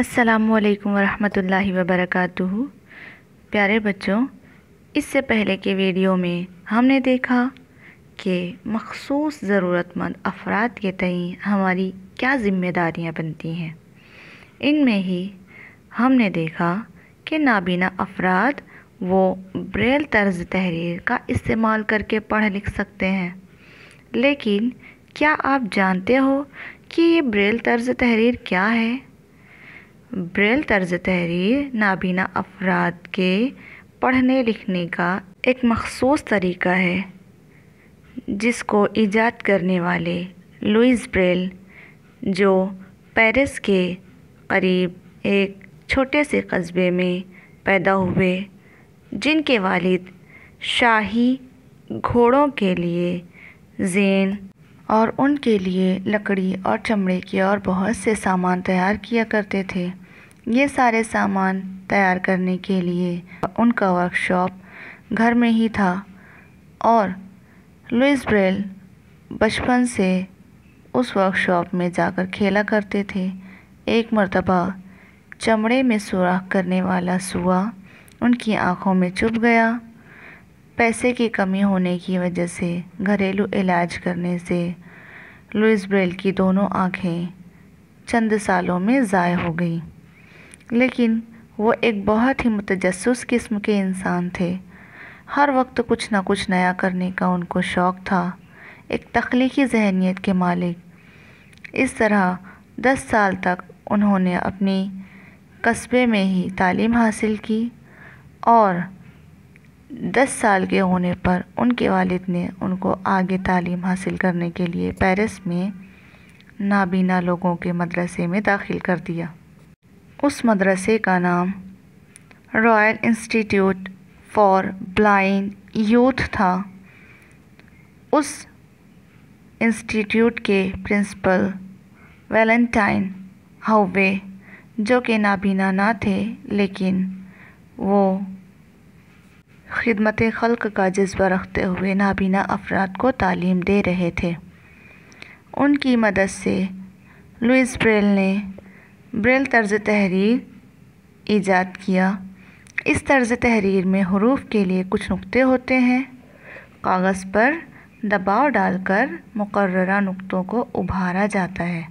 असलकम वालेकुम वबरक प्यारे बच्चों इससे पहले के वीडियो में हमने देखा कि मखसूस ज़रूरतमंद अफराद के तई हमारी क्या ज़िम्मेदारियाँ बनती हैं इनमें ही हमने देखा कि नाबीना अफराद वो ब्रेल तर्ज तहरीर का इस्तेमाल करके पढ़ लिख सकते हैं लेकिन क्या आप जानते हो कि ये ब्रेल तर्ज तहरीर क्या है ब्रेल तर्ज तहरीर नाबीना अफराद के पढ़ने लिखने का एक मखसूस तरीका है जिसको ईजाद करने वाले लुइस ब्रेल जो पेरिस के करीब एक छोटे से कस्बे में पैदा हुए जिनके वालिद शाही घोड़ों के लिए जेन और उनके लिए लकड़ी और चमड़े के और बहुत से सामान तैयार किया करते थे ये सारे सामान तैयार करने के लिए उनका वर्कशॉप घर में ही था और लुइस ब्रेल बचपन से उस वर्कशॉप में जाकर खेला करते थे एक मर्तबा चमड़े में सुराख करने वाला सुआ उनकी आंखों में चुभ गया पैसे की कमी होने की वजह से घरेलू इलाज करने से लुइस ब्रेल की दोनों आँखें चंद सालों में ज़ाय हो गई लेकिन वो एक बहुत ही मुतजस किस्म के इंसान थे हर वक्त कुछ ना कुछ नया करने का उनको शौक़ था एक तख्लीकी जहनीत के मालिक इस तरह दस साल तक उन्होंने अपनी कस्बे में ही तालीम हासिल की और दस साल के होने पर उनके वालिद ने उनको आगे तालीम हासिल करने के लिए पेरिस में नाबीना लोगों के मदरसे में दाखिल कर दिया उस मदरसे का नाम royal institute for blind youth था उस इंस्टीट्यूट के प्रिंसिपल वैलेंटाइन हाउवे जो कि नाबीना ना थे लेकिन वो खिदमत खल्क का जज्बा रखते हुए नाबीना अफराद को तालीम दे रहे थे उनकी मदद से लुइस ब्रेल ने ब्रेल तर्ज तहरीर ईजाद किया इस तर्ज तहरीर में हरूफ के लिए कुछ नुक्ते होते हैं कागज़ पर दबाव डालकर मुकर्रा नुक्तों को उभारा जाता है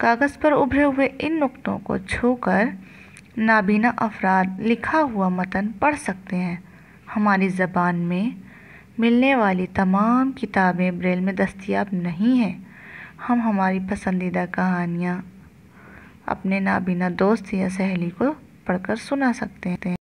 कागज़ पर उभरे हुए इन नुक्तों को छूकर नाबीना अफराद लिखा हुआ मतन पढ़ सकते हैं हमारी ज़बान में मिलने वाली तमाम किताबें ब्रेल में दस्तियाब नहीं हैं हम हमारी पसंदीदा कहानियाँ अपने नाबीना दोस्त या सहेली को पढ़कर सुना सकते हैं